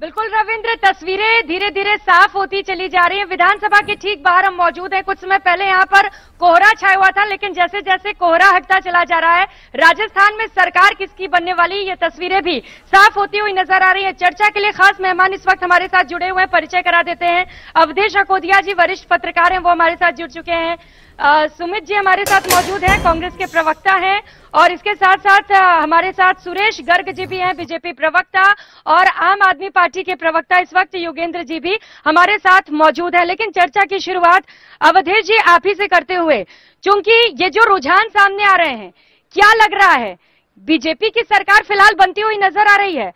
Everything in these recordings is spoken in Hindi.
बिल्कुल रविंद्र तस्वीरें धीरे धीरे साफ होती चली जा रही हैं विधानसभा के ठीक बाहर हम मौजूद हैं कुछ समय पहले यहाँ पर कोहरा छाया हुआ था लेकिन जैसे जैसे कोहरा हटता चला जा रहा है राजस्थान में सरकार किसकी बनने वाली ये तस्वीरें भी साफ होती हुई नजर आ रही है चर्चा के लिए खास मेहमान इस वक्त हमारे साथ जुड़े हुए हैं परिचय करा देते हैं अवधेश अकोदिया जी वरिष्ठ पत्रकार हैं वो हमारे साथ जुड़ चुके हैं सुमित जी हमारे साथ मौजूद हैं कांग्रेस के प्रवक्ता हैं और इसके साथ साथ हमारे साथ सुरेश गर्ग जी भी हैं बीजेपी प्रवक्ता और आम आदमी पार्टी के प्रवक्ता इस वक्त योगेंद्र जी भी हमारे साथ मौजूद है लेकिन चर्चा की शुरुआत अवधेश जी आप ही से करते हुए क्योंकि ये जो रुझान सामने आ रहे हैं क्या लग रहा है बीजेपी की सरकार फिलहाल बनती हुई नजर आ रही है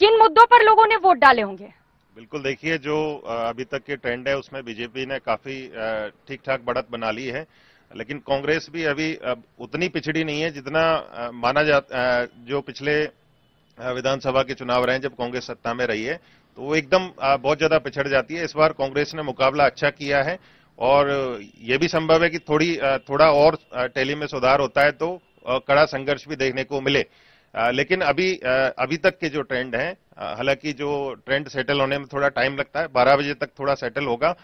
किन मुद्दों पर लोगों ने वोट डाले होंगे बिल्कुल देखिए जो अभी तक के ट्रेंड है उसमें बीजेपी ने काफी ठीक ठाक बढ़त बना ली है लेकिन कांग्रेस भी अभी उतनी पिछड़ी नहीं है जितना माना जा जो पिछले विधानसभा के चुनाव रहे जब कांग्रेस सत्ता में रही है तो वो एकदम बहुत ज्यादा पिछड़ जाती है इस बार कांग्रेस ने मुकाबला अच्छा किया है और ये भी संभव है कि थोड़ी थोड़ा और टैली में सुधार होता है तो कड़ा संघर्ष भी देखने को मिले लेकिन अभी अभी तक के जो ट्रेंड हैं हालांकि जो ट्रेंड सेटल होने में थोड़ा टाइम लगता है बारह बजे तक थोड़ा सेटल होगा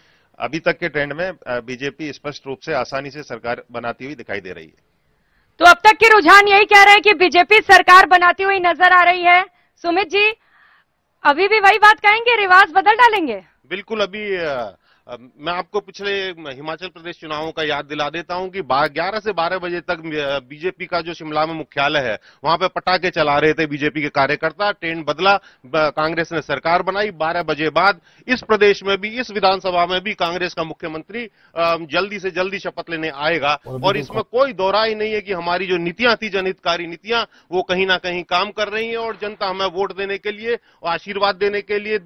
अभी तक के ट्रेंड में बीजेपी स्पष्ट रूप से आसानी से सरकार बनाती हुई दिखाई दे रही है तो अब तक के रुझान यही कह रहे हैं कि बीजेपी सरकार बनाती हुई नजर आ रही है सुमित जी अभी भी वही बात कहेंगे रिवाज बदल डालेंगे बिल्कुल अभी आ... मैं आपको पिछले हिमाचल प्रदेश चुनावों का याद दिला देता हूं कि 11 से 12 बजे तक बीजेपी का जो शिमला में मुख्यालय है वहां पे पटाखे चला रहे थे बीजेपी के कार्यकर्ता ट्रेंड बदला कांग्रेस ने सरकार बनाई 12 बजे बाद इस प्रदेश में भी इस विधानसभा में भी कांग्रेस का मुख्यमंत्री जल्दी से जल्दी शपथ लेने आएगा और इसमें कोई दोहरा ही नहीं है कि हमारी जो नीतियां थी जनहितकारी नीतियां वो कहीं ना कहीं काम कर रही है और जनता हमें वोट देने के लिए आशीर्वाद देने के लिए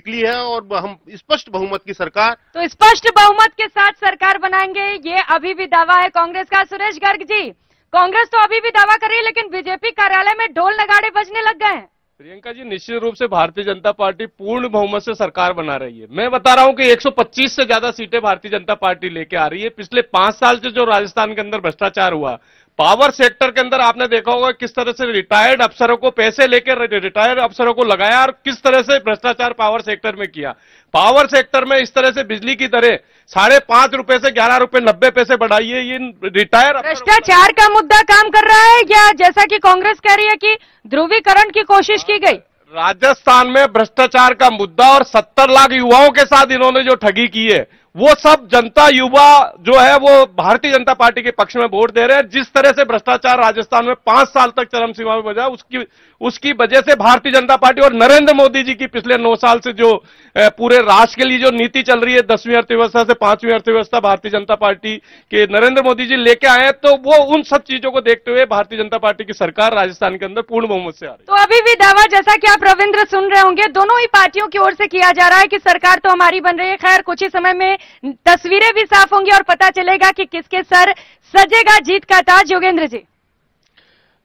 निकली है और हम स्पष्ट बहुमत की सरकार सरकार तो स्पष्ट बहुमत के साथ सरकार बनाएंगे ये अभी भी दावा है कांग्रेस का सुरेश गर्ग जी कांग्रेस तो अभी भी दावा कर रही है लेकिन बीजेपी कार्यालय में ढोल नगाड़े बजने लग गए हैं प्रियंका जी निश्चित रूप से भारतीय जनता पार्टी पूर्ण बहुमत से सरकार बना रही है मैं बता रहा हूं कि 125 से ज्यादा सीटें भारतीय जनता पार्टी लेके आ रही है पिछले पांच साल से जो राजस्थान के अंदर भ्रष्टाचार हुआ पावर सेक्टर के अंदर आपने देखा होगा किस तरह से रिटायर्ड अफसरों को पैसे लेकर रिटायर्ड अफसरों को लगाया और किस तरह से भ्रष्टाचार पावर सेक्टर में किया पावर सेक्टर में इस तरह से बिजली की दरें साढ़े पांच रुपए से ग्यारह रुपए नब्बे पैसे बढ़ाइए ये रिटायर भ्रष्टाचार का मुद्दा काम कर रहा है या जैसा की कांग्रेस कह रही है की ध्रुवीकरण की कोशिश की गई राजस्थान में भ्रष्टाचार का मुद्दा और सत्तर लाख युवाओं के साथ इन्होंने जो ठगी की है वो सब जनता युवा जो है वो भारतीय जनता पार्टी के पक्ष में वोट दे रहे हैं जिस तरह से भ्रष्टाचार राजस्थान में पांच साल तक चरम सीमा में बजा उसकी उसकी वजह से भारतीय जनता पार्टी और नरेंद्र मोदी जी की पिछले नौ साल से जो पूरे राष्ट्र के लिए जो नीति चल रही है दसवीं अर्थव्यवस्था से पांचवीं अर्थव्यवस्था भारतीय जनता पार्टी के नरेंद्र मोदी जी लेके आए तो वो उन सब चीजों को देखते हुए भारतीय जनता पार्टी की सरकार राजस्थान के अंदर पूर्ण बहुमत से आ रही है तो अभी भी दावा जैसा कि आप रविंद्र सुन रहे होंगे दोनों ही पार्टियों की ओर से किया जा रहा है कि सरकार तो हमारी बन रही है खैर कुछ ही समय में तस्वीरें भी साफ होंगी और पता चलेगा कि किसके सर सजेगा जीत का ताज योगेंद्र जी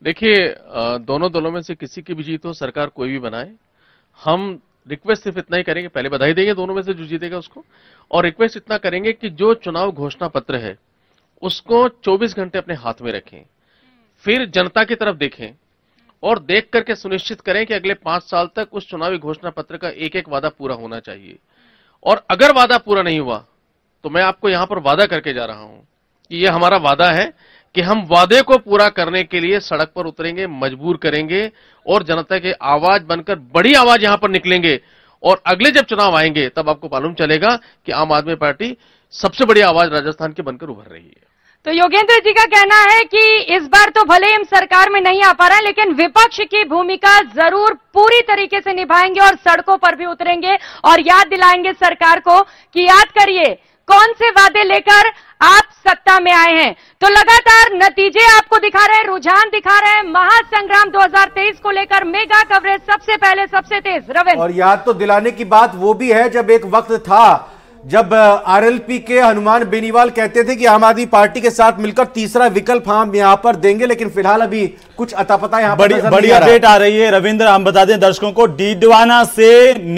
देखिए दोनों दलों में से किसी की भी जीत हो सरकार कोई भी बनाए हम रिक्वेस्ट सिर्फ इतना ही करेंगे पहले बधाई देंगे दोनों में से जो जीतेगा उसको और रिक्वेस्ट इतना करेंगे कि जो चुनाव घोषणा पत्र है उसको 24 घंटे अपने हाथ में रखें फिर जनता की तरफ देखें और देख करके सुनिश्चित करें कि अगले पांच साल तक उस चुनावी घोषणा पत्र का एक एक वादा पूरा होना चाहिए और अगर वादा पूरा नहीं हुआ तो मैं आपको यहां पर वादा करके जा रहा हूं कि यह हमारा वादा है कि हम वादे को पूरा करने के लिए सड़क पर उतरेंगे मजबूर करेंगे और जनता के आवाज बनकर बड़ी आवाज यहां पर निकलेंगे और अगले जब चुनाव आएंगे तब आपको मालूम चलेगा कि आम आदमी पार्टी सबसे बड़ी आवाज राजस्थान की बनकर उभर रही है तो योगेंद्र जी का कहना है कि इस बार तो भले ही हम सरकार में नहीं आ पा रहे लेकिन विपक्ष की भूमिका जरूर पूरी तरीके से निभाएंगे और सड़कों पर भी उतरेंगे और याद दिलाएंगे सरकार को कि याद करिए कौन से वादे लेकर आप सत्ता में आए हैं तो लगातार नतीजे आपको दिखा रहे हैं रुझान दिखा रहे हैं महासंग्राम 2023 को लेकर मेगा कवरेज सबसे पहले सबसे तेज रवि और याद तो दिलाने की बात वो भी है जब एक वक्त था जब आरएलपी के हनुमान बेनीवाल कहते थे कि आम आदमी पार्टी के साथ मिलकर तीसरा विकल्प हम यहाँ पर देंगे लेकिन फिलहाल अभी कुछ अतापता यहाँ बड़ी बड़ी अपडेट आ रही है रविंद्र हम बता दें दर्शकों को डीडवाना से